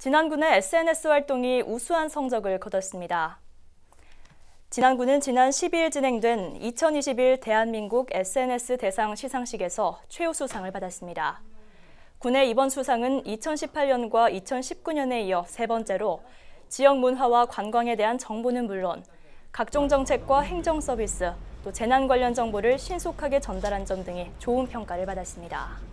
진안군의 SNS 활동이 우수한 성적을 거뒀습니다. 진안군은 지난 12일 진행된 2021 대한민국 SNS 대상 시상식에서 최우수상을 받았습니다. 군의 이번 수상은 2018년과 2019년에 이어 세 번째로 지역 문화와 관광에 대한 정보는 물론 각종 정책과 행정 서비스, 또 재난 관련 정보를 신속하게 전달한 점 등의 좋은 평가를 받았습니다.